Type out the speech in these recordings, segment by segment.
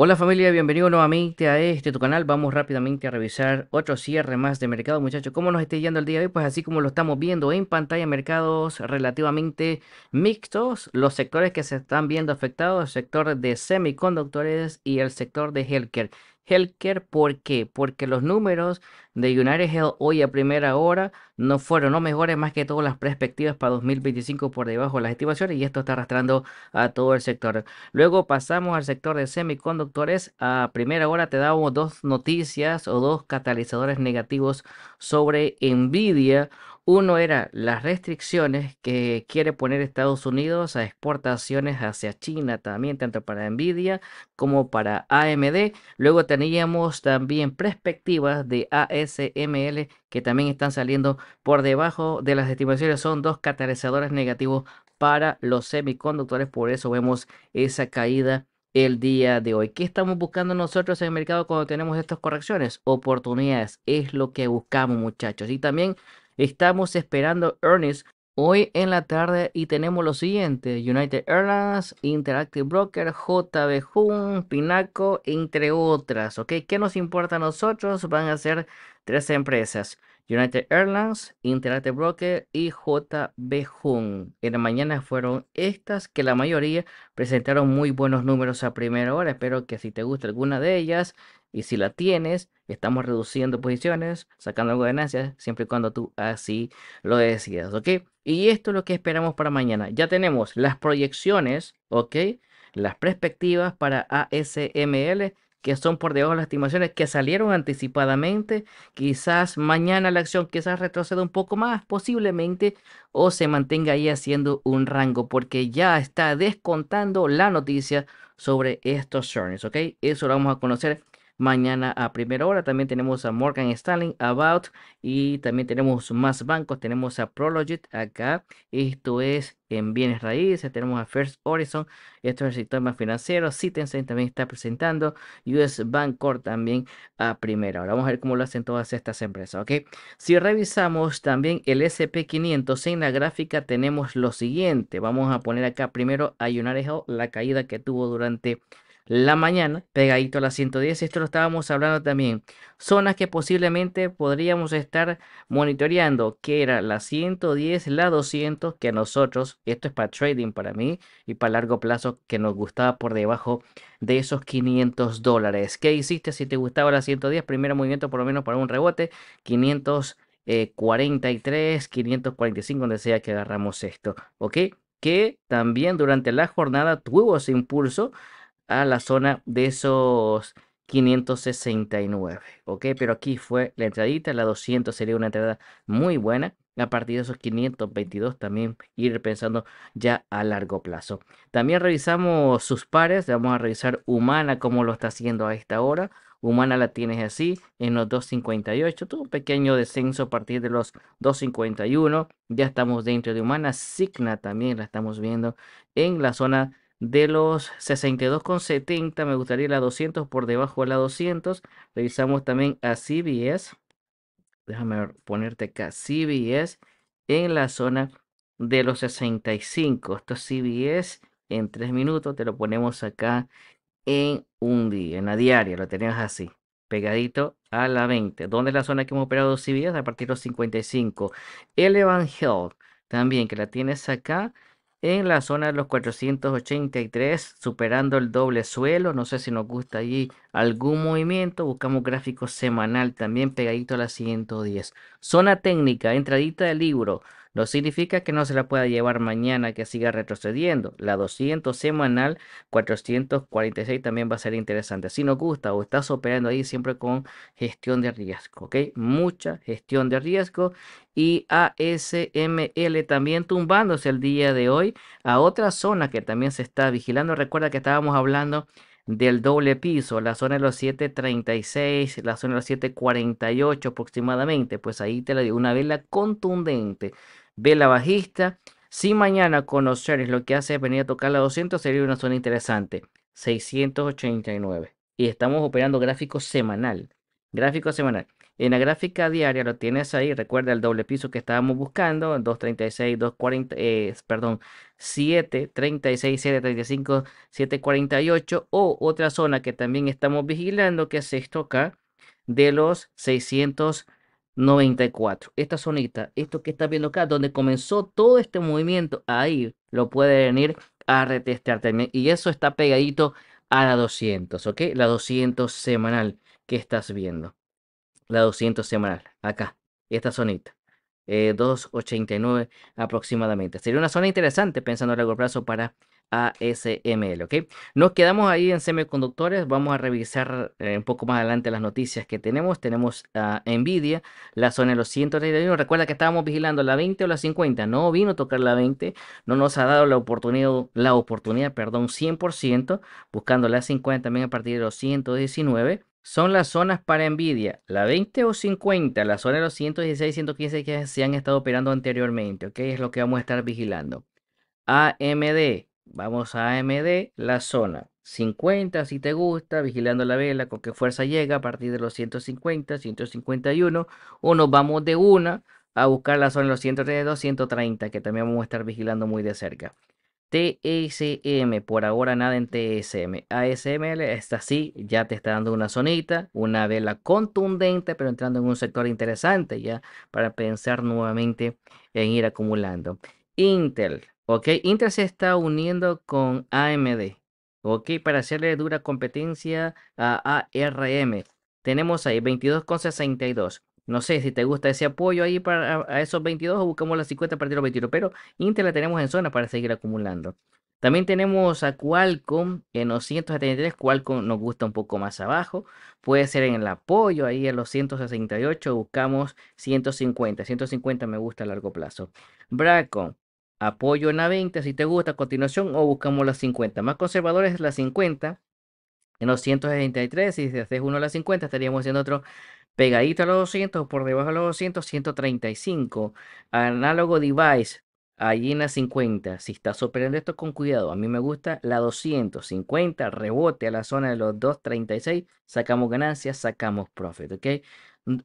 Hola familia, bienvenido nuevamente a este tu canal. Vamos rápidamente a revisar otro cierre más de mercado, muchachos. ¿Cómo nos está yendo el día de hoy? Pues así como lo estamos viendo en pantalla, mercados relativamente mixtos. Los sectores que se están viendo afectados, el sector de semiconductores y el sector de healthcare. Healthcare. ¿Por qué? Porque los números de United Health hoy a primera hora no fueron, no mejores más que todas las perspectivas para 2025 por debajo de las estimaciones y esto está arrastrando a todo el sector. Luego pasamos al sector de semiconductores. A primera hora te damos dos noticias o dos catalizadores negativos sobre Nvidia. Uno era las restricciones que quiere poner Estados Unidos a exportaciones hacia China también, tanto para Nvidia como para AMD. Luego teníamos también perspectivas de ASML que también están saliendo por debajo de las estimaciones. Son dos catalizadores negativos para los semiconductores, por eso vemos esa caída el día de hoy. ¿Qué estamos buscando nosotros en el mercado cuando tenemos estas correcciones? Oportunidades, es lo que buscamos muchachos. Y también Estamos esperando earnings hoy en la tarde y tenemos lo siguiente: United Airlines, Interactive Broker, JB Pinaco, entre otras. ¿Qué nos importa a nosotros? Van a ser tres empresas. United Airlines, Interactive Broker y JB En la mañana fueron estas que la mayoría presentaron muy buenos números a primera hora. Espero que si te gusta alguna de ellas y si la tienes, estamos reduciendo posiciones, sacando algo de ganancias, siempre y cuando tú así lo decidas, ¿ok? Y esto es lo que esperamos para mañana. Ya tenemos las proyecciones, ¿ok? Las perspectivas para ASML que son por debajo de las estimaciones, que salieron anticipadamente. Quizás mañana la acción quizás retroceda un poco más, posiblemente, o se mantenga ahí haciendo un rango, porque ya está descontando la noticia sobre estos earnings, ¿ok? Eso lo vamos a conocer mañana a primera hora. También tenemos a Morgan Stanley, About y también tenemos más bancos. Tenemos a Prologit acá. Esto es en bienes raíces. Tenemos a First Horizon. Esto es el más financiero. Citizen también está presentando. US Bancorp también a primera hora. Vamos a ver cómo lo hacen todas estas empresas. ¿ok? Si revisamos también el SP500 en la gráfica tenemos lo siguiente. Vamos a poner acá primero a United la caída que tuvo durante la mañana, pegadito a las 110. Esto lo estábamos hablando también. Zonas que posiblemente podríamos estar monitoreando, que era la 110, la 200, que a nosotros, esto es para trading para mí y para largo plazo, que nos gustaba por debajo de esos 500 dólares. ¿Qué hiciste si te gustaba la 110? primero movimiento por lo menos para un rebote, 543, 545, eh, donde sea que agarramos esto, ¿ok? Que también durante la jornada tuvo ese impulso, a la zona de esos 569, ¿ok? Pero aquí fue la entradita, la 200 sería una entrada muy buena. A partir de esos 522 también ir pensando ya a largo plazo. También revisamos sus pares, vamos a revisar Humana como lo está haciendo a esta hora. Humana la tienes así en los 2.58, tuvo un pequeño descenso a partir de los 2.51, ya estamos dentro de Humana, Signa también la estamos viendo en la zona de los 62,70 me gustaría la 200 por debajo de la 200. Revisamos también a CBS. Déjame ponerte acá. CBS en la zona de los 65. Esto es CBS en 3 minutos. Te lo ponemos acá en un día, en la diaria. Lo tenemos así pegadito a la 20. ¿Dónde es la zona que hemos operado CBS? A partir de los 55. El Health, también, que la tienes acá en la zona de los 483, superando el doble suelo. No sé si nos gusta allí algún movimiento. Buscamos gráfico semanal también pegadito a la 110. Zona técnica, entradita del libro. No significa que no se la pueda llevar mañana, que siga retrocediendo. La 200 semanal, 446 también va a ser interesante. Si nos gusta o estás operando ahí siempre con gestión de riesgo, ¿ok? Mucha gestión de riesgo. Y ASML también tumbándose el día de hoy a otra zona que también se está vigilando. Recuerda que estábamos hablando del doble piso, la zona de los 736, la zona de los 748 aproximadamente, pues ahí te la dio una vela contundente, vela bajista. Si mañana conoceres lo que hace es venir a tocar la 200, sería una zona interesante, 689. Y estamos operando gráfico semanal, gráfico semanal. En la gráfica diaria lo tienes ahí, recuerda el doble piso que estábamos buscando, 236, 240, eh, perdón, 7, 36, 7, 35, 748 o otra zona que también estamos vigilando que es esto acá de los 694. Esta zonita, esto que estás viendo acá, donde comenzó todo este movimiento, ahí lo puede venir a retestear también y eso está pegadito a la 200, ¿ok? La 200 semanal que estás viendo la 200 semanal, acá, esta zonita. 2.89 eh, aproximadamente. Sería una zona interesante pensando a largo plazo para ASML, ¿ok? Nos quedamos ahí en semiconductores, vamos a revisar eh, un poco más adelante las noticias que tenemos. Tenemos a Nvidia, la zona de los 131, recuerda que estábamos vigilando la 20 o la 50, no vino a tocar la 20, no nos ha dado la oportunidad, la oportunidad, perdón, 100%, buscando la 50 también a partir de los 119 son las zonas para envidia. La 20 o 50, la zona de los 116, 115 que se han estado operando anteriormente, ¿ok? Es lo que vamos a estar vigilando. AMD, vamos a AMD, la zona 50 si te gusta, vigilando la vela, con qué fuerza llega a partir de los 150, 151, o nos vamos de una a buscar la zona de los 132, 130, que también vamos a estar vigilando muy de cerca. TSM, por ahora nada en TSM. ASML, está sí, ya te está dando una sonita una vela contundente, pero entrando en un sector interesante ya para pensar nuevamente en ir acumulando. Intel, ok, Intel se está uniendo con AMD, ok, para hacerle dura competencia a ARM. Tenemos ahí 22,62. No sé si te gusta ese apoyo ahí para a esos 22 o buscamos las 50 para los 21, pero Intel la tenemos en zona para seguir acumulando. También tenemos a Qualcomm en los 173. Qualcomm nos gusta un poco más abajo. Puede ser en el apoyo ahí en los 168. Buscamos 150. 150 me gusta a largo plazo. Braco. apoyo en la 20 si te gusta a continuación o buscamos las 50. Más conservadores las 50. En los 173, si haces uno a las 50, estaríamos haciendo otro pegadito a los 200, por debajo de los 200, 135. Análogo device, allí en la 50. Si estás superando esto, con cuidado. A mí me gusta la 250, rebote a la zona de los 236, sacamos ganancias, sacamos profit, ¿ok?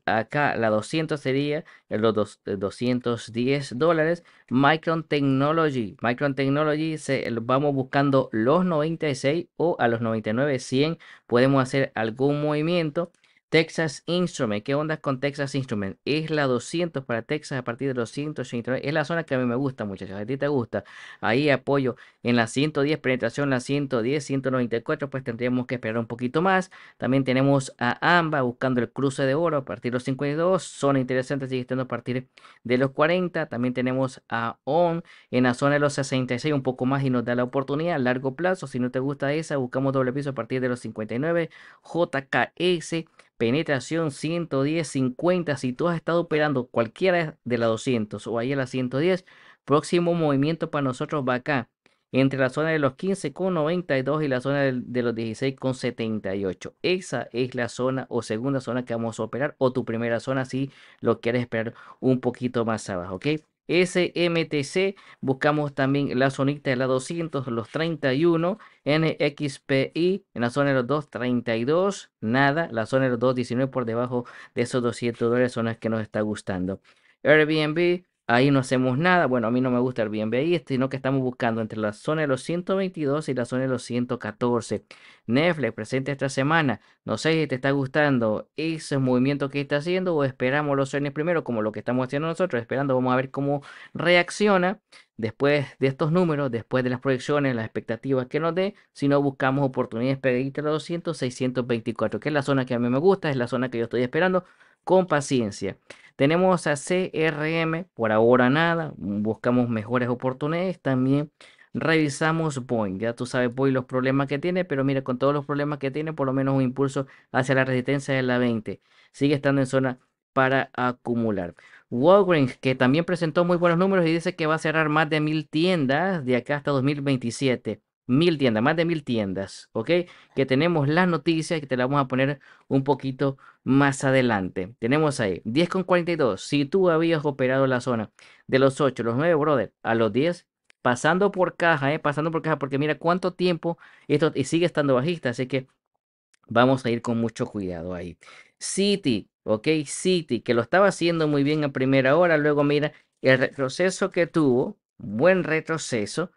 Acá la 200 sería los 210 eh, dólares. Micron Technology. Micron Technology vamos buscando los 96 o a los 99, 100. Podemos hacer algún movimiento Texas Instrument, ¿qué onda con Texas Instrument? Es la 200 para Texas a partir de los 189. Es la zona que a mí me gusta, muchachos. A ti te gusta. Ahí apoyo en la 110, penetración la 110, 194. Pues tendríamos que esperar un poquito más. También tenemos a AMBA buscando el cruce de oro a partir de los 52. Zona interesante, sigue estando a partir de los 40. También tenemos a ON en la zona de los 66, un poco más y nos da la oportunidad a largo plazo. Si no te gusta esa, buscamos doble piso a partir de los 59. JKS penetración 110, 50. Si tú has estado operando cualquiera de las 200 o ahí a la 110, próximo movimiento para nosotros va acá, entre la zona de los 15,92 y la zona de los 16,78. Esa es la zona o segunda zona que vamos a operar o tu primera zona si lo quieres esperar un poquito más abajo, ¿ok? SMTC, buscamos también la zonita de la 200, los 31, NXPI en la zona de los 232, nada, la zona de los 219 por debajo de esos 200 dólares son las que nos está gustando. Airbnb, Ahí no hacemos nada. Bueno, a mí no me gusta el Airbnb, sino que estamos buscando entre la zona de los 122 y la zona de los 114. Netflix presente esta semana. No sé si te está gustando ese movimiento que está haciendo o esperamos los earnings primero, como lo que estamos haciendo nosotros, esperando. Vamos a ver cómo reacciona después de estos números, después de las proyecciones, las expectativas que nos dé. Si no buscamos oportunidades ir a los 200, 624, que es la zona que a mí me gusta, es la zona que yo estoy esperando con paciencia. Tenemos a CRM, por ahora nada, mm, buscamos mejores oportunidades también. Revisamos Boeing, ya tú sabes Boeing los problemas que tiene, pero mira, con todos los problemas que tiene, por lo menos un impulso hacia la resistencia de la 20. Sigue estando en zona para acumular. Walgreens, que también presentó muy buenos números y dice que va a cerrar más de mil tiendas de acá hasta 2027 mil tiendas, más de mil tiendas, ¿ok? Que tenemos las noticias que te las vamos a poner un poquito más adelante. Tenemos ahí 10 con Si tú habías operado la zona de los 8, los 9, brother, a los 10, pasando por caja, ¿eh? Pasando por caja, porque mira cuánto tiempo esto y sigue estando bajista, así que vamos a ir con mucho cuidado ahí. City, ¿ok? City, que lo estaba haciendo muy bien a primera hora, luego mira el retroceso que tuvo, buen retroceso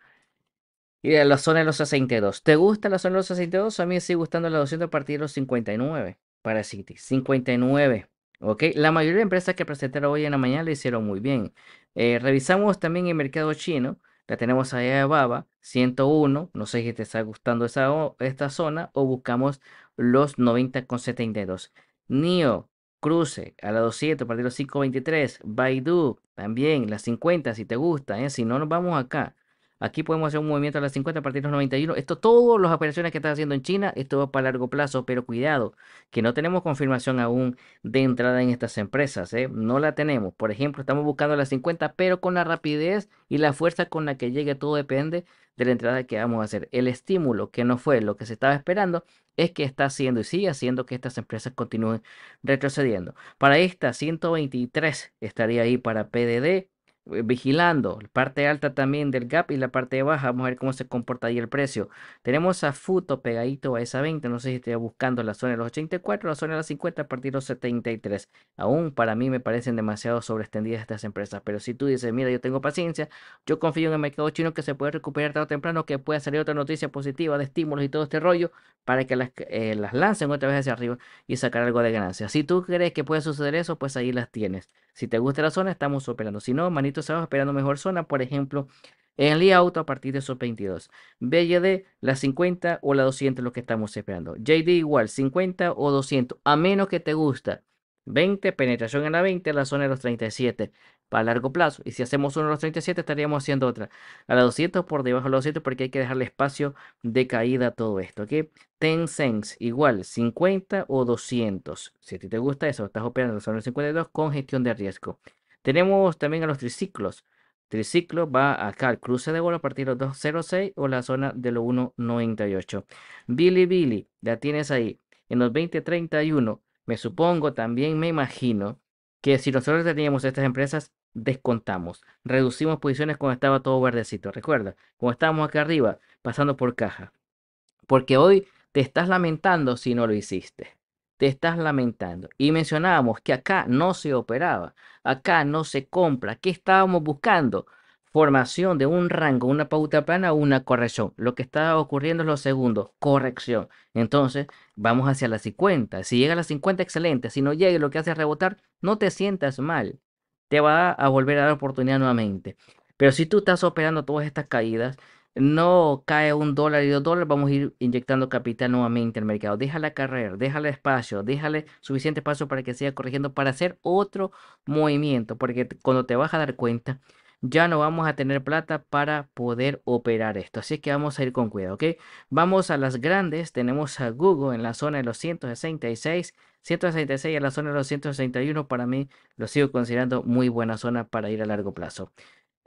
y a la zona de los 62. ¿Te gusta la zona de los 62? A mí me sigue gustando la 200 a partir de los 59 para City. 59. ¿ok? La mayoría de empresas que presentaron hoy en la mañana lo hicieron muy bien. Eh, revisamos también el mercado chino. La tenemos allá de Baba, 101. No sé si te está gustando esa, esta zona o buscamos los 90,72. NIO, cruce a la 200 a partir de los 5,23. Baidu, también las 50 si te gusta. ¿eh? Si no, nos vamos acá. Aquí podemos hacer un movimiento a las 50 a partir de los 91. Esto, todas las operaciones que están haciendo en China, esto va para largo plazo, pero cuidado, que no tenemos confirmación aún de entrada en estas empresas. ¿eh? No la tenemos. Por ejemplo, estamos buscando las 50, pero con la rapidez y la fuerza con la que llegue, todo depende de la entrada que vamos a hacer. El estímulo, que no fue lo que se estaba esperando, es que está haciendo y sigue haciendo que estas empresas continúen retrocediendo. Para esta, 123 estaría ahí para PDD, eh, vigilando la parte alta también del gap y la parte baja. Vamos a ver cómo se comporta ahí el precio. Tenemos a Futo pegadito a esa 20. No sé si estoy buscando la zona de los 84, la zona de los 50 a partir de los 73. Aún para mí me parecen demasiado sobreextendidas estas empresas. Pero si tú dices, mira, yo tengo paciencia, yo confío en el mercado chino que se puede recuperar tarde o temprano, que pueda salir otra noticia positiva de estímulos y todo este rollo para que las, eh, las lancen otra vez hacia arriba y sacar algo de ganancia. Si tú crees que puede suceder eso, pues ahí las tienes. Si te gusta la zona, estamos superando. Si no, manito, estamos esperando mejor zona, por ejemplo, en auto a partir de esos 22. BLD, la 50 o la 200 lo que estamos esperando. JD igual, 50 o 200, a menos que te gusta. 20, penetración en la 20, la zona de los 37 para largo plazo. Y si hacemos uno de los 37, estaríamos haciendo otra a los 200 por debajo de los 200 porque hay que dejarle espacio de caída a todo esto. ¿ok? ten cents igual 50 o 200. Si a ti te gusta eso, estás operando en la zona 52 con gestión de riesgo. Tenemos también a los triciclos. Triciclo va acá al cruce de bola a partir de los 206 o la zona de los 198. Billy Billy, la tienes ahí. En los 2031, me supongo, también me imagino que si nosotros teníamos estas empresas descontamos. Reducimos posiciones cuando estaba todo verdecito. Recuerda, cuando estábamos acá arriba, pasando por caja. Porque hoy te estás lamentando si no lo hiciste. Te estás lamentando. Y mencionábamos que acá no se operaba, acá no se compra. ¿Qué estábamos buscando? Formación de un rango, una pauta plana o una corrección. Lo que estaba ocurriendo es lo segundo, corrección. Entonces, vamos hacia la 50. Si llega a las 50, excelente. Si no llega lo que hace es rebotar, no te sientas mal te va a volver a dar oportunidad nuevamente. Pero si tú estás operando todas estas caídas, no cae un dólar y dos dólares, vamos a ir inyectando capital nuevamente al mercado. Déjala carrera, déjale espacio, déjale suficiente espacio para que siga corrigiendo, para hacer otro movimiento, porque cuando te vas a dar cuenta, ya no vamos a tener plata para poder operar esto. Así que vamos a ir con cuidado, ¿ok? Vamos a las grandes, tenemos a Google en la zona de los 166 166 a la zona de los 161 para mí lo sigo considerando muy buena zona para ir a largo plazo.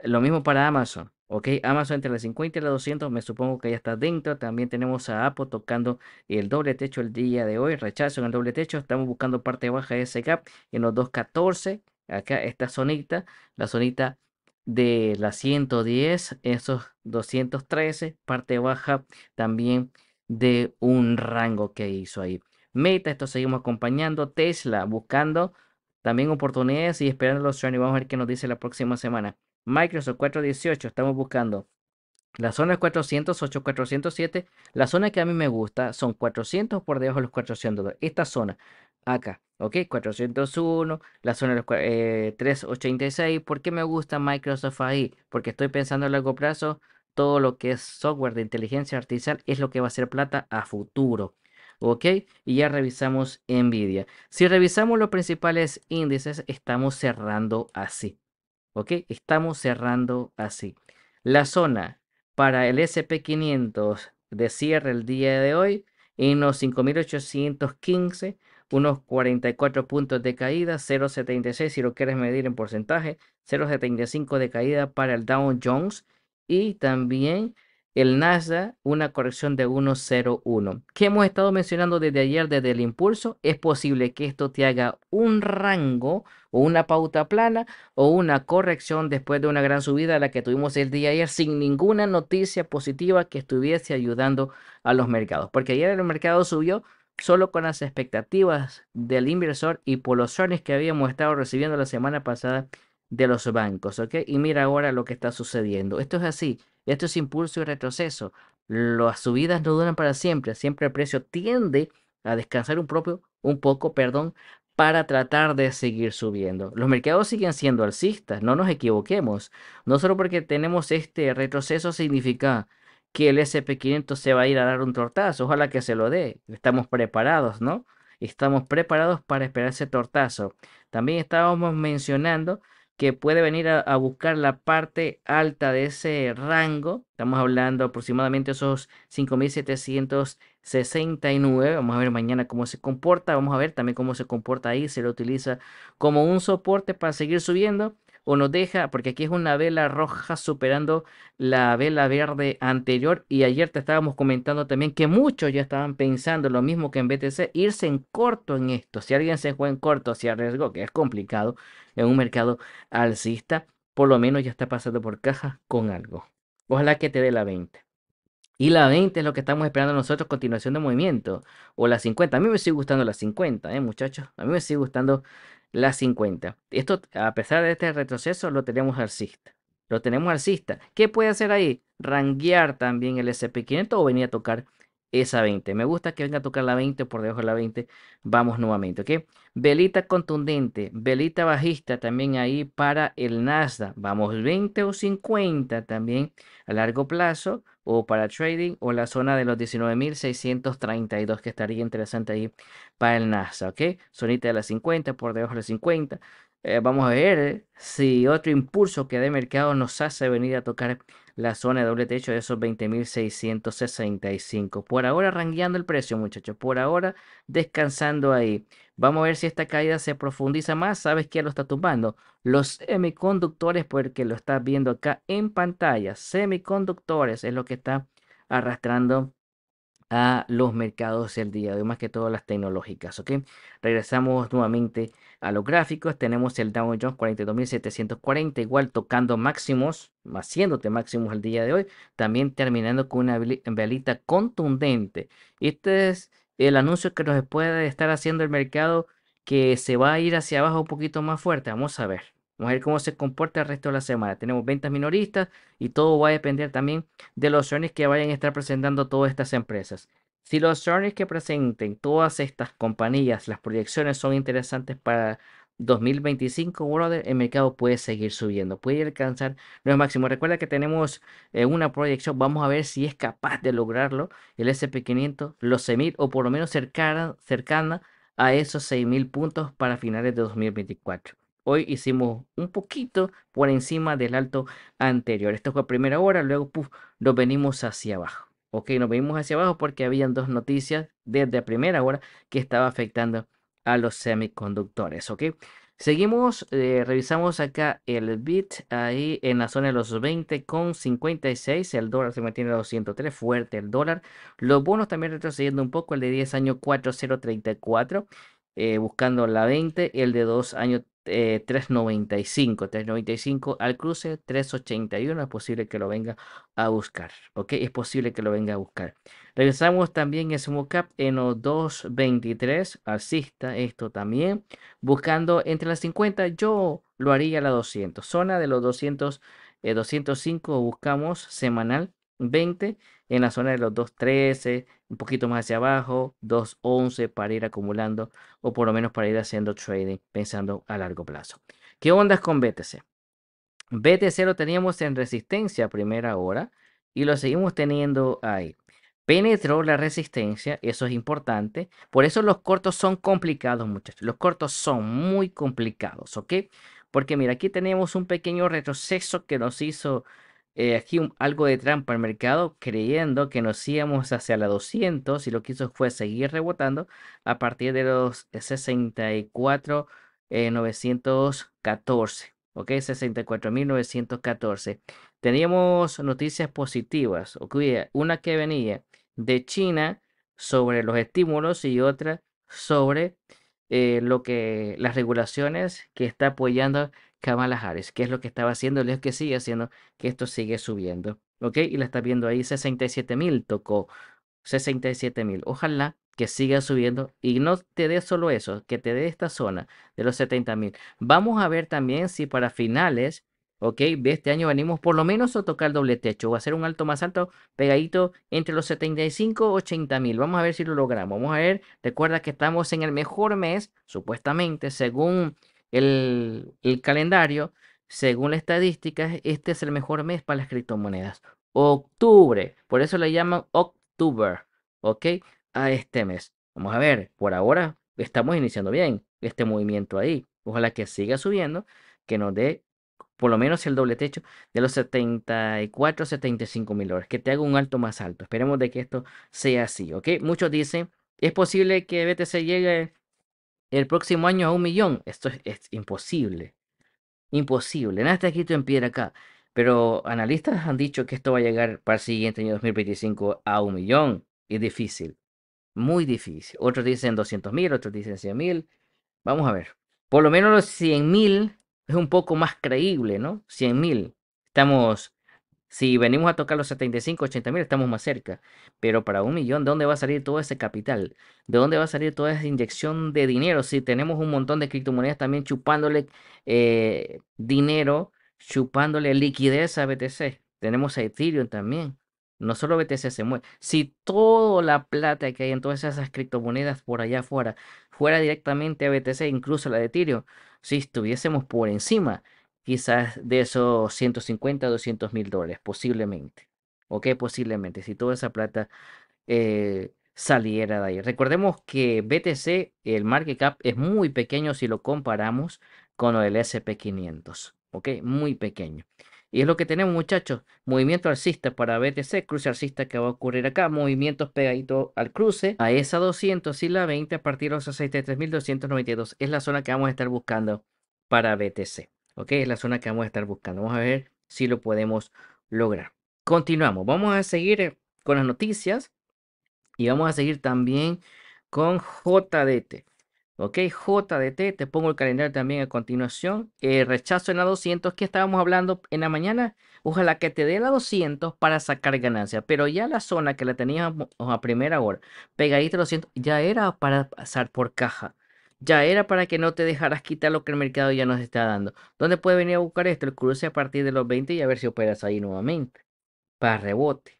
Lo mismo para Amazon, ¿ok? Amazon entre la 50 y la 200 me supongo que ya está dentro. También tenemos a Apo tocando el doble techo el día de hoy, rechazo en el doble techo. Estamos buscando parte baja de ese gap en los 214. Acá esta zonita, la zonita de la 110, esos 213, parte baja también de un rango que hizo ahí. Meta, esto seguimos acompañando. Tesla, buscando también oportunidades y esperando los trends. Vamos a ver qué nos dice la próxima semana. Microsoft 418, estamos buscando. La zona 408, 407. La zona que a mí me gusta son 400 por debajo de los 400. Esta zona, acá, ¿ok? 401, la zona de los 386. Eh, ¿Por qué me gusta Microsoft ahí? Porque estoy pensando a largo plazo. Todo lo que es software de inteligencia artificial es lo que va a ser plata a futuro. ¿ok? Y ya revisamos Nvidia. Si revisamos los principales índices, estamos cerrando así, ¿ok? Estamos cerrando así. La zona para el SP500 de cierre el día de hoy en los 5815 unos 44 puntos de caída, 0.76 si lo quieres medir en porcentaje, 0.75 de caída para el Dow Jones y también el NASA, una corrección de 1.01. Que hemos estado mencionando desde ayer, desde el impulso, es posible que esto te haga un rango o una pauta plana o una corrección después de una gran subida la que tuvimos el día ayer sin ninguna noticia positiva que estuviese ayudando a los mercados. Porque ayer el mercado subió solo con las expectativas del inversor y por los earnings que habíamos estado recibiendo la semana pasada de los bancos, ¿ok? Y mira ahora lo que está sucediendo. Esto es así, esto es impulso y retroceso. Las subidas no duran para siempre, siempre el precio tiende a descansar un, propio, un poco, perdón, para tratar de seguir subiendo. Los mercados siguen siendo alcistas, no nos equivoquemos. No solo porque tenemos este retroceso significa que el SP500 se va a ir a dar un tortazo, ojalá que se lo dé. Estamos preparados, ¿no? Estamos preparados para esperar ese tortazo. También estábamos mencionando que puede venir a, buscar la parte alta de ese rango. Estamos hablando aproximadamente esos 5.769. Vamos a ver mañana cómo se comporta. Vamos a ver también cómo se comporta ahí. Se lo utiliza como un soporte para seguir subiendo o nos deja, porque aquí es una vela roja superando la vela verde anterior y ayer te estábamos comentando también que muchos ya estaban pensando lo mismo que en BTC, irse en corto en esto. Si alguien se fue en corto, se arriesgó, que es complicado en un mercado alcista, por lo menos ya está pasando por caja con algo. Ojalá que te dé la 20. Y la 20 es lo que estamos esperando nosotros, continuación de movimiento. O la 50. A mí me sigue gustando la 50, ¿eh, muchachos? A mí me sigue gustando las 50. Esto, a pesar de este retroceso, lo tenemos alcista. Lo tenemos alcista. ¿Qué puede hacer ahí? Ranguear también el SP500 o venir a tocar esa 20. Me gusta que venga a tocar la 20 por debajo de la 20. Vamos nuevamente, ¿ok? Velita contundente, velita bajista también ahí para el Nasdaq. Vamos 20 o 50 también a largo plazo o para trading o la zona de los 19.632 que estaría interesante ahí para el Nasdaq, ¿ok? sonita de las 50 por debajo de las 50. Eh, vamos a ver eh, si otro impulso que de mercado nos hace venir a tocar la zona de doble techo de esos 20.665. Por ahora rangueando el precio, muchachos. Por ahora descansando ahí. Vamos a ver si esta caída se profundiza más. ¿Sabes quién lo está tumbando? Los semiconductores, porque lo estás viendo acá en pantalla. Semiconductores es lo que está arrastrando a los mercados el día de hoy, más que todo las tecnológicas, ¿ok? Regresamos nuevamente a los gráficos tenemos el Dow Jones 42.740, igual tocando máximos, haciéndote máximos el día de hoy, también terminando con una velita contundente. Este es el anuncio que nos puede estar haciendo el mercado que se va a ir hacia abajo un poquito más fuerte. Vamos a ver. Vamos a ver cómo se comporta el resto de la semana. Tenemos ventas minoristas y todo va a depender también de los opciones que vayan a estar presentando todas estas empresas. Si los earnings que presenten todas estas compañías, las proyecciones son interesantes para 2025, brother, el mercado puede seguir subiendo, puede alcanzar los máximos. Recuerda que tenemos eh, una proyección, vamos a ver si es capaz de lograrlo, el SP500, los 6.000 o por lo menos cercana, cercana a esos 6.000 puntos para finales de 2024. Hoy hicimos un poquito por encima del alto anterior. Esto fue a primera hora, luego lo nos venimos hacia abajo. Ok, nos venimos hacia abajo porque habían dos noticias desde la primera hora que estaba afectando a los semiconductores. Ok, seguimos, eh, revisamos acá el bit ahí en la zona de los 20 con 56. El dólar se mantiene a los 103, fuerte el dólar. Los bonos también retrocediendo un poco, el de 10 años 4034. Eh, buscando la 20, el de 2 años 395, eh, 395 al cruce, 381 es posible que lo venga a buscar, ¿ok? Es posible que lo venga a buscar. Regresamos también ese Cup en los 223, asista esto también, buscando entre las 50, yo lo haría a la 200, zona de los 200, 205 eh, buscamos semanal 20 en la zona de los 2.13, un poquito más hacia abajo, 2.11 para ir acumulando o por lo menos para ir haciendo trading pensando a largo plazo. ¿Qué ondas con BTC? BTC lo teníamos en resistencia a primera hora y lo seguimos teniendo ahí. Penetró la resistencia, eso es importante. Por eso los cortos son complicados, muchachos. Los cortos son muy complicados, ¿ok? Porque mira, aquí tenemos un pequeño retroceso que nos hizo eh, aquí algo de trampa al mercado, creyendo que nos íbamos hacia la 200 y lo que hizo fue seguir rebotando a partir de los 64.914, eh, ¿ok? 64.914. Teníamos noticias positivas, Una que venía de China sobre los estímulos y otra sobre eh, lo que las regulaciones que está apoyando Kamala que ¿Qué es lo que estaba haciendo? Es que sigue haciendo, que esto sigue subiendo. ¿Ok? Y la está viendo ahí, 67 mil tocó. 67 mil. Ojalá que siga subiendo y no te dé solo eso, que te dé esta zona de los 70 mil. Vamos a ver también si para finales, ok, de este año venimos por lo menos a tocar doble techo o hacer un alto más alto pegadito entre los 75 80 mil. Vamos a ver si lo logramos. Vamos a ver, recuerda que estamos en el mejor mes, supuestamente, según el, calendario, según las estadísticas, este es el mejor mes para las criptomonedas. Octubre, por eso le llaman October, ¿ok? A este mes. Vamos a ver, por ahora estamos iniciando bien este movimiento ahí. Ojalá que siga subiendo, que nos dé por lo menos el doble techo de los 74, 75 mil dólares, que te haga un alto más alto. Esperemos de que esto sea así, ¿ok? Muchos dicen, es posible que BTC llegue el próximo año a un millón. Esto es, imposible. Imposible. Nada está escrito en piedra acá. Pero analistas han dicho que esto va a llegar para el siguiente año 2025 a un millón. Es difícil. Muy difícil. Otros dicen 200 mil, otros dicen 100 mil. Vamos a ver. Por lo menos los 100 mil es un poco más creíble, ¿no? 100 mil. Estamos si venimos a tocar los 75, 80 mil, estamos más cerca. Pero para un millón, ¿de dónde va a salir todo ese capital? ¿De dónde va a salir toda esa inyección de dinero? Si tenemos un montón de criptomonedas también chupándole eh, dinero, chupándole liquidez a BTC. Tenemos a Ethereum también. No solo BTC se mueve. Si toda la plata que hay en todas esas criptomonedas por allá afuera fuera directamente a BTC, incluso la de Ethereum, si estuviésemos por encima quizás de esos 150 200 mil dólares, posiblemente. ¿Ok? Posiblemente, si toda esa plata eh, saliera de ahí. Recordemos que BTC, el market cap, es muy pequeño si lo comparamos con el SP500. ¿Ok? Muy pequeño. Y es lo que tenemos, muchachos. Movimiento alcista para BTC, cruce alcista que va a ocurrir acá. Movimientos pegaditos al cruce. A esa 200 y la 20 a partir de los 63.292 es la zona que vamos a estar buscando para BTC. Ok, es la zona que vamos a estar buscando. Vamos a ver si lo podemos lograr. Continuamos. Vamos a seguir eh, con las noticias y vamos a seguir también con JDT. Ok, JDT, te pongo el calendario también a continuación. Eh, rechazo en la 200 que estábamos hablando en la mañana. Ojalá que te dé la 200 para sacar ganancia. Pero ya la zona que la teníamos a primera hora, pegadita 200, ya era para pasar por caja. Ya era para que no te dejaras quitar lo que el mercado ya nos está dando. ¿Dónde puede venir a buscar esto? El cruce a partir de los 20 y a ver si operas ahí nuevamente. Para rebote.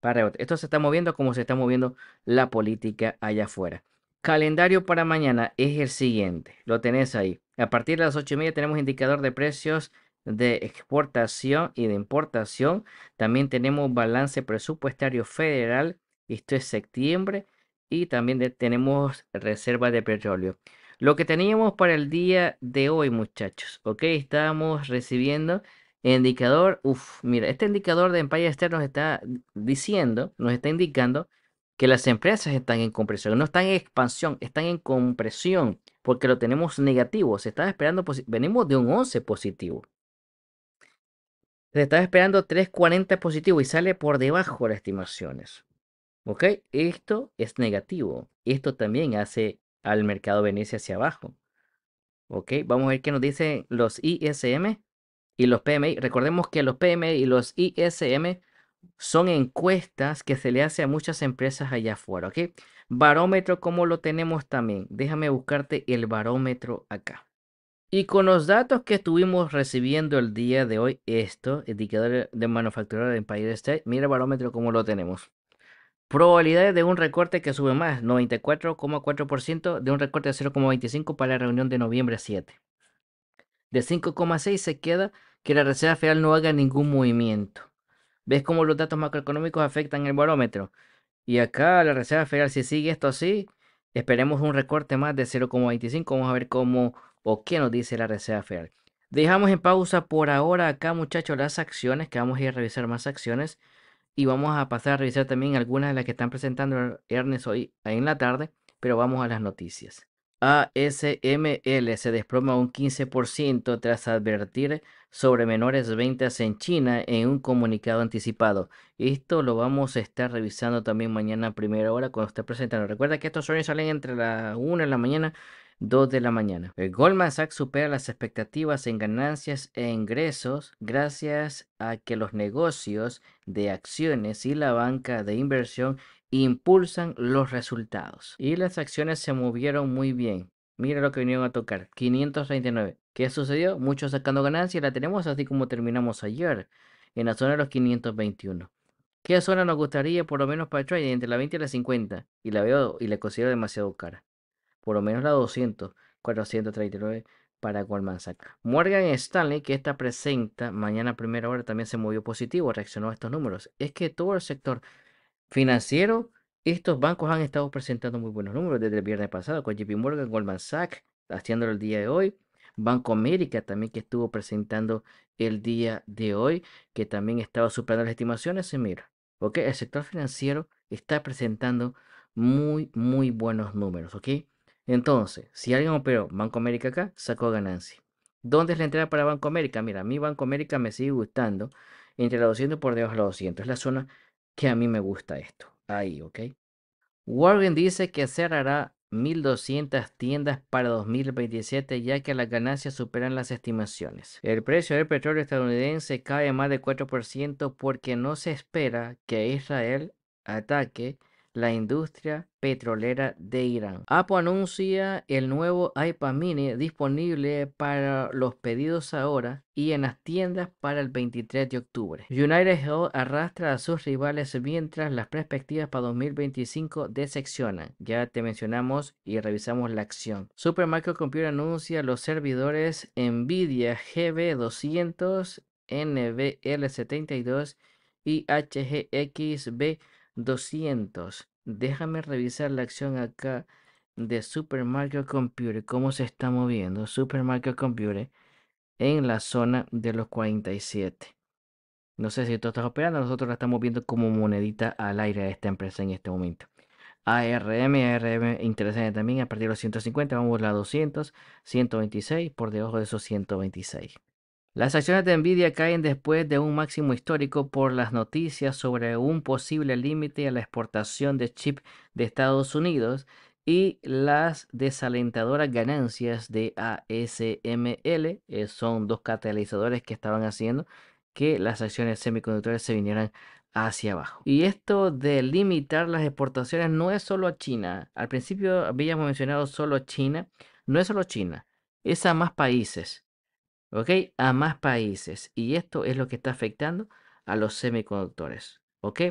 Para rebote. Esto se está moviendo como se está moviendo la política allá afuera. Calendario para mañana es el siguiente. Lo tenés ahí. A partir de las 8 y media tenemos indicador de precios de exportación y de importación. También tenemos balance presupuestario federal. Esto es septiembre y también tenemos reserva de petróleo. Lo que teníamos para el día de hoy, muchachos, ok, estábamos recibiendo indicador, Uf, mira, este indicador de Empire State nos está diciendo, nos está indicando que las empresas están en compresión, no están en expansión, están en compresión, porque lo tenemos negativo, se estaba esperando, venimos de un 11 positivo. Se estaba esperando 3.40 positivo y sale por debajo de las estimaciones. ¿Ok? Esto es negativo. Esto también hace al mercado venirse hacia abajo. ¿Ok? Vamos a ver qué nos dicen los ISM y los PMI. Recordemos que los PMI y los ISM son encuestas que se le hace a muchas empresas allá afuera. ¿Ok? Barómetro, ¿cómo lo tenemos también? Déjame buscarte el barómetro acá. Y con los datos que estuvimos recibiendo el día de hoy, esto, indicador de manufactura en Empire State, mira el barómetro cómo lo tenemos. Probabilidades de un recorte que sube más, 94,4% de un recorte de 0,25 para la reunión de noviembre 7. De 5,6 se queda que la Reserva Federal no haga ningún movimiento. ¿Ves cómo los datos macroeconómicos afectan el barómetro? Y acá la Reserva Federal, si sigue esto así, esperemos un recorte más de 0,25. Vamos a ver cómo o qué nos dice la Reserva Federal. Dejamos en pausa por ahora acá, muchachos, las acciones, que vamos a ir a revisar más acciones y vamos a pasar a revisar también algunas de las que están presentando Ernest hoy en la tarde, pero vamos a las noticias. ASML se desploma un 15% tras advertir sobre menores ventas en China en un comunicado anticipado. Esto lo vamos a estar revisando también mañana a primera hora cuando esté presentando. Recuerda que estos sueños salen entre la 1 de la mañana 2 de la mañana. El Goldman Sachs supera las expectativas en ganancias e ingresos gracias a que los negocios de acciones y la banca de inversión impulsan los resultados. Y las acciones se movieron muy bien. Mira lo que vinieron a tocar, 539. ¿Qué sucedió? Muchos sacando ganancias, la tenemos así como terminamos ayer, en la zona de los 521. ¿Qué zona nos gustaría por lo menos para trade? Entre la 20 y la 50. Y la veo y la considero demasiado cara por lo menos la 200, 439 para Goldman Sachs. Morgan Stanley, que está presenta mañana a primera hora, también se movió positivo, reaccionó a estos números. Es que todo el sector financiero, estos bancos han estado presentando muy buenos números desde el viernes pasado, con JP Morgan, Goldman Sachs, haciéndolo el día de hoy. Banco América también que estuvo presentando el día de hoy, que también estaba superando las estimaciones. Y mira, ¿ok? El sector financiero está presentando muy, muy buenos números, ¿ok? Entonces, si alguien operó Banco América acá, sacó ganancia. ¿Dónde es la entrada para Banco América? Mira, a mí Banco América me sigue gustando entre la 200 por debajo de la 200. Es la zona que a mí me gusta esto. Ahí, ¿ok? Warren dice que cerrará 1.200 tiendas para 2027 ya que las ganancias superan las estimaciones. El precio del petróleo estadounidense cae más de 4% porque no se espera que Israel ataque la industria petrolera de Irán. Apple anuncia el nuevo iPad mini disponible para los pedidos ahora y en las tiendas para el 23 de octubre. United Health arrastra a sus rivales mientras las perspectivas para 2025 decepcionan. Ya te mencionamos y revisamos la acción. Computer anuncia los servidores Nvidia GB200, nbl 72 y HGXB 200. Déjame revisar la acción acá de Supermarket Computer, cómo se está moviendo Supermarket Computer en la zona de los 47. No sé si tú estás operando, nosotros la estamos viendo como monedita al aire de esta empresa en este momento. ARM, ARM interesante también, a partir de los 150 vamos a doscientos 200, 126, por debajo de esos 126. Las acciones de Nvidia caen después de un máximo histórico por las noticias sobre un posible límite a la exportación de chip de Estados Unidos y las desalentadoras ganancias de ASML. Eh, son dos catalizadores que estaban haciendo que las acciones semiconductores se vinieran hacia abajo. Y esto de limitar las exportaciones no es solo a China. Al principio habíamos mencionado solo China. No es solo China, es a más países. ¿ok? A más países. Y esto es lo que está afectando a los semiconductores, ¿ok?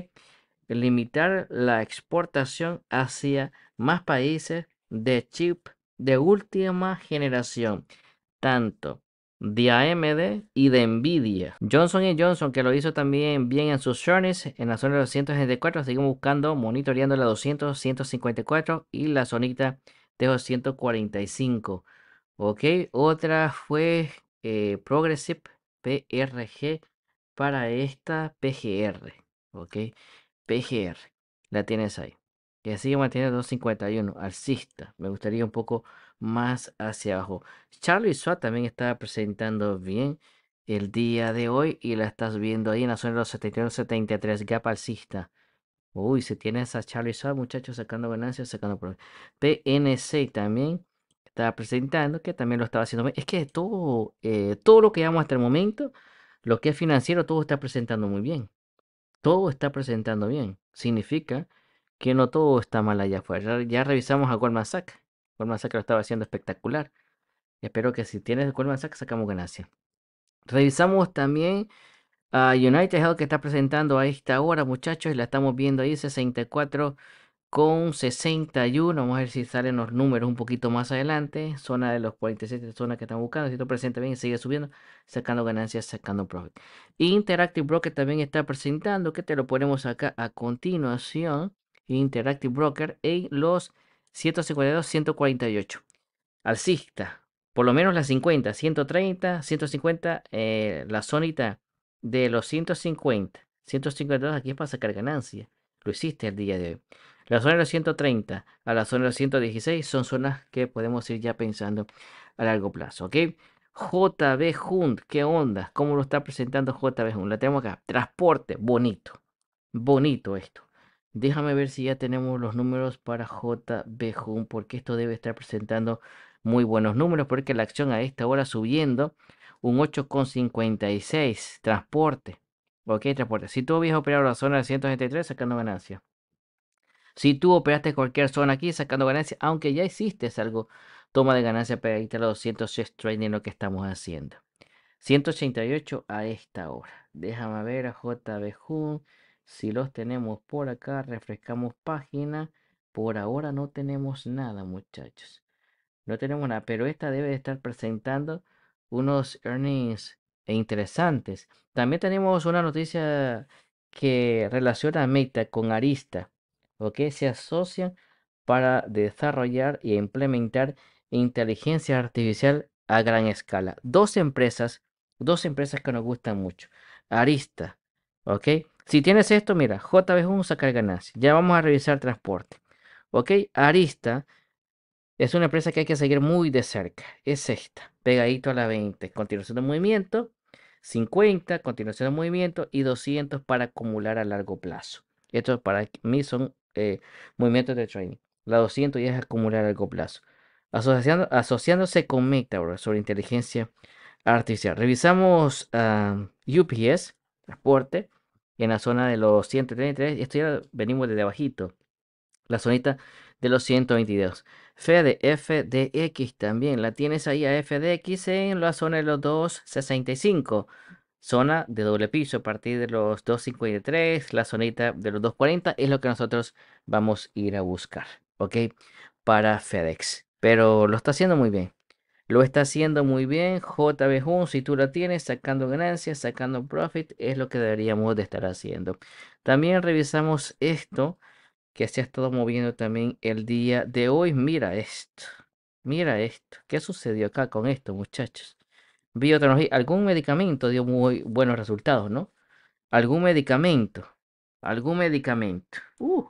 Limitar la exportación hacia más países de chip de última generación, tanto de AMD y de Nvidia. Johnson Johnson, que lo hizo también bien en sus journeys en la zona de 264, seguimos buscando, monitoreando la 200, 154 y la zonita de 245. Ok, otra fue eh, Progressive PRG para esta PGR. ¿Ok? PGR. La tienes ahí. Y así mantiene 251. Alcista. Me gustaría un poco más hacia abajo. Charlie Swat también está presentando bien el día de hoy y la estás viendo ahí en la zona de los 71, 73 gap alcista. Uy, si tienes a Charlie Swat, muchachos, sacando ganancias, sacando problemas. PNC también estaba presentando, que también lo estaba haciendo. Es que todo, eh, todo lo que llevamos hasta el momento, lo que es financiero, todo está presentando muy bien. Todo está presentando bien. Significa que no todo está mal allá afuera. Ya, revisamos a Goldman Sachs. lo estaba haciendo espectacular. Espero que si tienes Goldman Sachs, sacamos ganancia. Revisamos también a United Health que está presentando a esta hora, muchachos, y la estamos viendo ahí, 64 con 61. Vamos a ver si salen los números un poquito más adelante. Zona de los 47, zona que están buscando. Si esto presenta bien, sigue subiendo, sacando ganancias, sacando profit. Interactive Broker también está presentando, que te lo ponemos acá a continuación. Interactive Broker en los 152, 148. Alcista, por lo menos las 50, 130, 150, eh, la zonita de los 150. 152 aquí es para sacar ganancias. Lo hiciste el día de hoy. La zona de los 130 a la zona de los 116 son zonas que podemos ir ya pensando a largo plazo, ¿ok? JB Hunt, ¿qué onda? ¿Cómo lo está presentando JB Hunt? La tenemos acá. Transporte, bonito. Bonito esto. Déjame ver si ya tenemos los números para JB Hunt, porque esto debe estar presentando muy buenos números, porque la acción a esta hora subiendo un 8,56. Transporte. Ok, transporte. Si tú hubieras operado la zona de 173, sacando ganancia. Si tú operaste cualquier zona aquí sacando ganancias, aunque ya hiciste algo, toma de ganancia para a los 206 en lo que estamos haciendo. 188 a esta hora. Déjame ver a JBJ si los tenemos por acá. Refrescamos página. Por ahora no tenemos nada, muchachos. No tenemos nada, pero esta debe estar presentando unos earnings interesantes. También tenemos una noticia que relaciona a Meta con Arista. ¿ok? se asocian para desarrollar y implementar inteligencia artificial a gran escala. Dos empresas, dos empresas que nos gustan mucho. Arista, ¿ok? Si tienes esto, mira, JB1 sacar ganancias. Ya vamos a revisar transporte. ¿Ok? Arista es una empresa que hay que seguir muy de cerca. Es esta, pegadito a la 20. Continuación de movimiento, 50, continuación de movimiento y 200 para acumular a largo plazo. Estos para mí son movimiento eh, movimientos de trading. La 200 y es acumular algo plazo. Asociando, asociándose con meta sobre inteligencia artificial. Revisamos UPS, transporte, en la zona de los 133. Esto ya venimos desde abajito. La zonita de los 122. de x también. La tienes ahí a FDX en la zona de los 265 zona de doble piso a partir de los 2.53, la zonita de los 2.40 es lo que nosotros vamos a ir a buscar, ¿ok? Para FedEx. Pero lo está haciendo muy bien. Lo está haciendo muy bien JB 1 si tú la tienes, sacando ganancias, sacando profit, es lo que deberíamos de estar haciendo. También revisamos esto que se ha estado moviendo también el día de hoy. Mira esto, mira esto. ¿Qué sucedió acá con esto, muchachos? biotecnología, algún medicamento dio muy buenos resultados, ¿no? Algún medicamento, algún medicamento. Uh,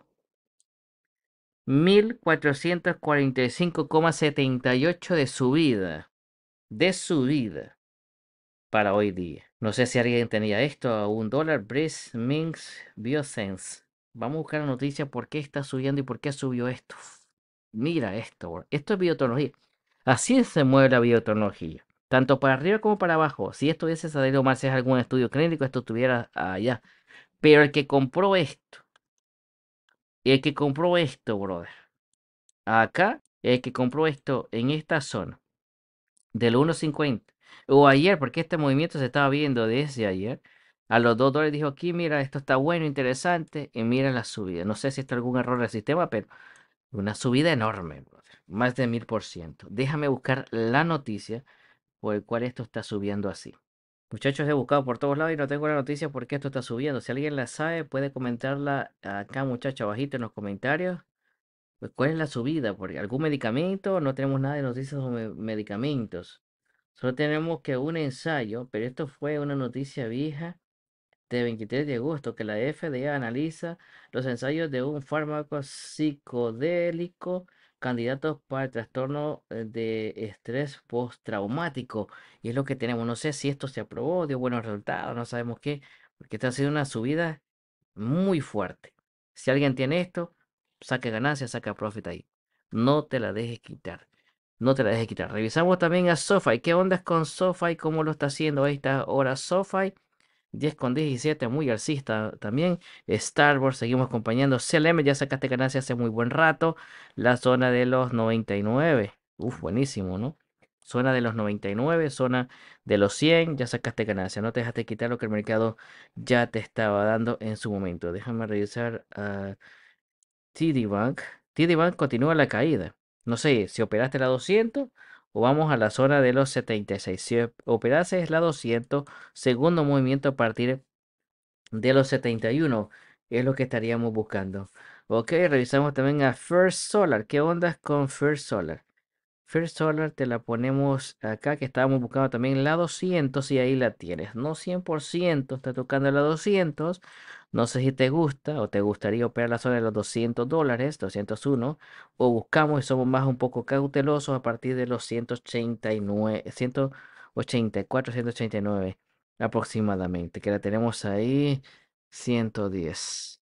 1445,78 de subida, de subida para hoy día. No sé si alguien tenía esto a un dólar. Bris Minx Biosense. Vamos a buscar la noticia por qué está subiendo y por qué subió esto. Mira esto, esto es biotecnología. Así se mueve la biotecnología tanto para arriba como para abajo. Si esto hubiese salido más es algún estudio clínico, esto estuviera allá. Pero el que compró esto, el que compró esto, brother, acá, el que compró esto en esta zona del 1.50 o ayer, porque este movimiento se estaba viendo desde ayer, a los 2 dólares dijo aquí, mira, esto está bueno, interesante, y mira la subida. No sé si está algún error del sistema, pero una subida enorme, brother, más de 1000%. Déjame buscar la noticia por el cual esto está subiendo así. Muchachos, he buscado por todos lados y no tengo la noticia por qué esto está subiendo. Si alguien la sabe, puede comentarla acá, muchachos, abajito en los comentarios. Pues, ¿Cuál es la subida? porque algún medicamento? No tenemos nada de noticias sobre medicamentos. Solo tenemos que un ensayo, pero esto fue una noticia vieja de 23 de agosto, que la FDA analiza los ensayos de un fármaco psicodélico candidatos para el trastorno eh, de estrés postraumático. Y es lo que tenemos. No sé si esto se aprobó, dio buenos resultados, no sabemos qué, porque está haciendo una subida muy fuerte. Si alguien tiene esto, saque ganancias, saca profit ahí. No te la dejes quitar. No te la dejes quitar. Revisamos también a SoFi. ¿Qué onda con SoFi? ¿Cómo lo está haciendo? Ahí hora ahora SoFi. 10 con 17, muy alcista también. Star Wars, seguimos acompañando. CLM, ya sacaste ganancia hace muy buen rato. La zona de los 99. Uf, buenísimo, ¿no? Zona de los 99, zona de los 100, ya sacaste ganancia. No te dejaste quitar lo que el mercado ya te estaba dando en su momento. Déjame revisar a ah, TD Bank. TD Bank continúa la caída. No sé, si operaste la 200, o vamos a la zona de los 76. Si operase es la 200, segundo movimiento a partir de los 71 es lo que estaríamos buscando. Ok, revisamos también a First Solar. ¿Qué onda con First Solar? First Solar te la ponemos acá que estábamos buscando también la 200 y ahí la tienes. No 100%, está tocando la 200. No sé si te gusta o te gustaría operar la zona de los 200 dólares, 201, o buscamos y somos más un poco cautelosos a partir de los 189, 184, 189 aproximadamente, que la tenemos ahí 110.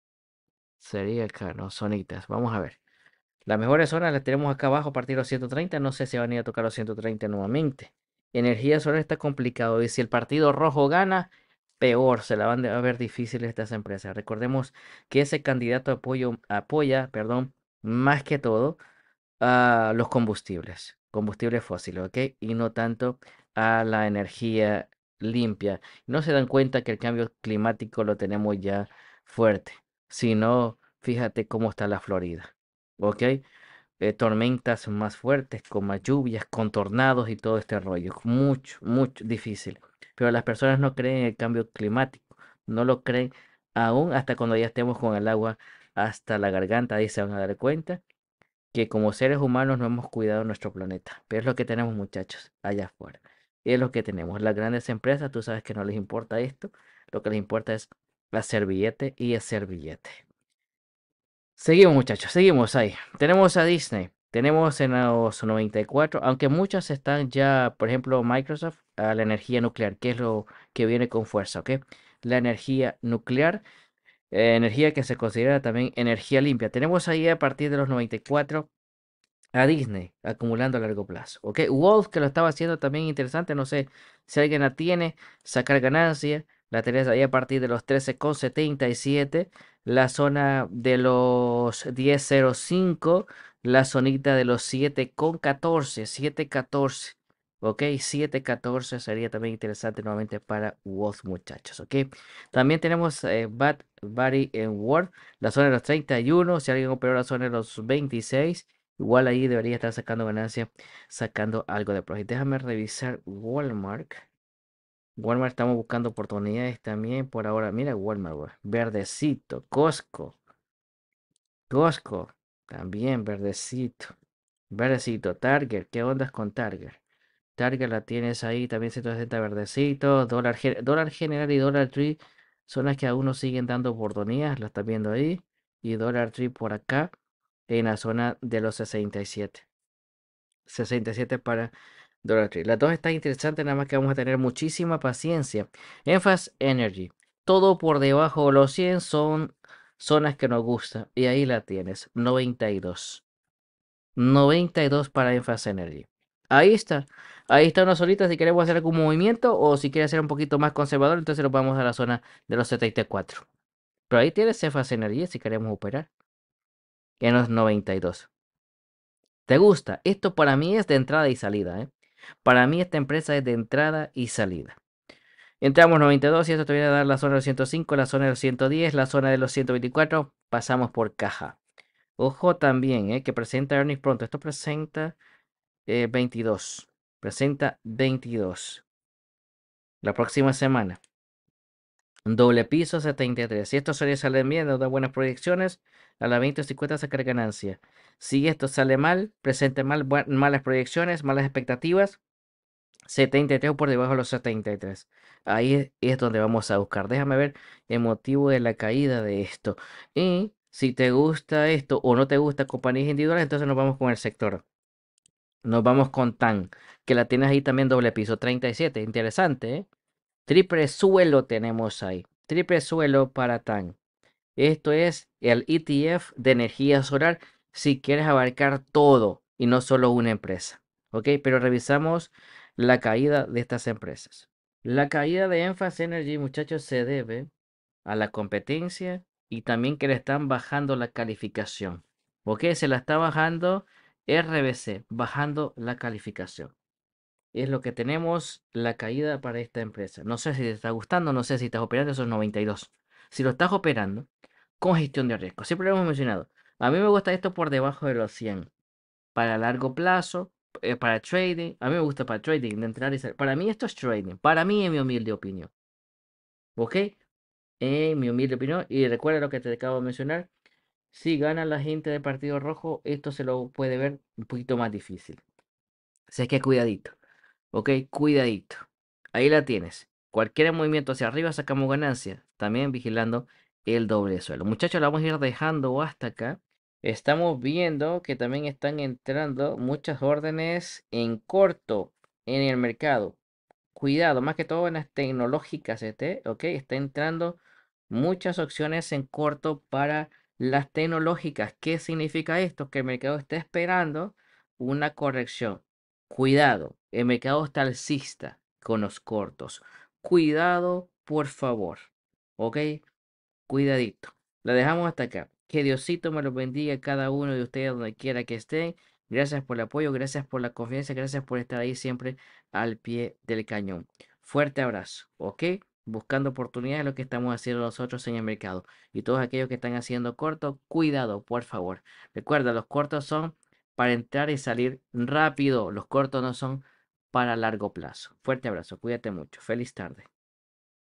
Sería caro, ¿no? Sonitas. Vamos a ver. Las mejores zonas las tenemos acá abajo a partir de los 130. No sé si van a ir a tocar los 130 nuevamente. Energía solar está complicado. Y si el partido rojo gana, peor se la van a ver difícil estas empresas. Recordemos que ese candidato apoyo, apoya, perdón, más que todo a los combustibles, combustibles fósiles, ¿ok? Y no tanto a la energía limpia. No se dan cuenta que el cambio climático lo tenemos ya fuerte, sino fíjate cómo está la Florida, ¿ok? Eh, tormentas más fuertes, con más lluvias, con tornados y todo este rollo. Mucho, mucho difícil pero las personas no creen en el cambio climático, no lo creen aún hasta cuando ya estemos con el agua hasta la garganta, ahí se van a dar cuenta que como seres humanos no hemos cuidado nuestro planeta, pero es lo que tenemos muchachos allá afuera, y es lo que tenemos. Las grandes empresas, tú sabes que no les importa esto, lo que les importa es hacer billete y hacer billete. Seguimos muchachos, seguimos ahí. Tenemos a Disney. Tenemos en los 94, aunque muchas están ya, por ejemplo, Microsoft, a la energía nuclear, que es lo que viene con fuerza, ¿ok? La energía nuclear, eh, energía que se considera también energía limpia. Tenemos ahí a partir de los 94 a Disney acumulando a largo plazo, ¿ok? Wolf que lo estaba haciendo también interesante, no sé si alguien la tiene, sacar ganancias la tenés ahí a partir de los 13,77. La zona de los 10,05. La zonita de los 7,14. 7,14. ¿Ok? 7.14 sería también interesante nuevamente para Wolf, muchachos. ¿Ok? También tenemos eh, Bad Body en Word, la zona de los 31. Si alguien operó la zona de los 26, igual ahí debería estar sacando ganancia, sacando algo de profit. Déjame revisar Walmart. Walmart estamos buscando oportunidades también por ahora. Mira Walmart, verdecito, Costco. Costco, también verdecito. Verdecito, Target, ¿qué es con Target? Target la tienes ahí, también 160 verdecito. Dólar, general y dólar tree son las que aún nos siguen dando oportunidades, las estás viendo ahí. Y dólar tree por acá, en la zona de los 67. 67 para Dollar la Las dos están interesantes, nada más que vamos a tener muchísima paciencia. Enfase Energy. Todo por debajo de los 100 son zonas que nos gustan. Y ahí la tienes, 92. 92 para Enfas Energy. Ahí está. Ahí está una solita si queremos hacer algún movimiento o si quieres ser un poquito más conservador, entonces nos vamos a la zona de los 74. Pero ahí tienes Enfas Energy si queremos operar. En los 92. ¿Te gusta? Esto para mí es de entrada y salida, ¿eh? Para mí esta empresa es de entrada y salida. Entramos 92 y esto te viene a dar la zona de los 105, la zona de los 110, la zona de los 124. Pasamos por caja. Ojo también, eh, que presenta earnings pronto. Esto presenta 22. Eh, presenta 22. La próxima semana. Doble piso 73. Si esto sale bien, nos da buenas proyecciones. A la 20 o 50 sacar ganancia. Si esto sale mal, presente mal, malas proyecciones, malas expectativas. 73 o por debajo de los 73. Ahí es donde vamos a buscar. Déjame ver el motivo de la caída de esto. Y si te gusta esto o no te gusta compañías individuales, entonces nos vamos con el sector. Nos vamos con TAN, que la tienes ahí también doble piso 37. Interesante, ¿eh? Triple suelo tenemos ahí. Triple suelo para TAN. Esto es el ETF de energía solar si quieres abarcar todo y no solo una empresa. ¿Ok? Pero revisamos la caída de estas empresas. La caída de Enphase Energy, muchachos, se debe a la competencia y también que le están bajando la calificación. ¿Ok? Se la está bajando RBC, bajando la calificación es lo que tenemos, la caída para esta empresa. No sé si te está gustando, no sé si estás operando esos 92. Si lo estás operando, con gestión de riesgo. Siempre lo hemos mencionado. A mí me gusta esto por debajo de los 100. Para largo plazo, eh, para trading. A mí me gusta para trading, de entrar Para mí esto es trading. Para mí es mi humilde opinión. ¿Ok? En mi humilde opinión. Y recuerda lo que te acabo de mencionar. Si gana la gente del Partido Rojo, esto se lo puede ver un poquito más difícil. Así que cuidadito. Ok, cuidadito. Ahí la tienes. Cualquier movimiento hacia arriba sacamos ganancia. También vigilando el doble suelo. Muchachos, la vamos a ir dejando hasta acá. Estamos viendo que también están entrando muchas órdenes en corto en el mercado. Cuidado, más que todo en las tecnológicas, este, ¿ok? Está entrando muchas opciones en corto para las tecnológicas. ¿Qué significa esto? Que el mercado está esperando una corrección. Cuidado, el eh, mercado está alcista con los cortos. Cuidado, por favor. ¿Ok? Cuidadito. La dejamos hasta acá. Que Diosito me los bendiga a cada uno de ustedes donde quiera que estén. Gracias por el apoyo, gracias por la confianza, gracias por estar ahí siempre al pie del cañón. Fuerte abrazo, ¿ok? Buscando oportunidades, lo que estamos haciendo nosotros en el mercado. Y todos aquellos que están haciendo cortos, cuidado, por favor. Recuerda, los cortos son para entrar y salir rápido. Los cortos no son para largo plazo. Fuerte abrazo, cuídate mucho, feliz tarde.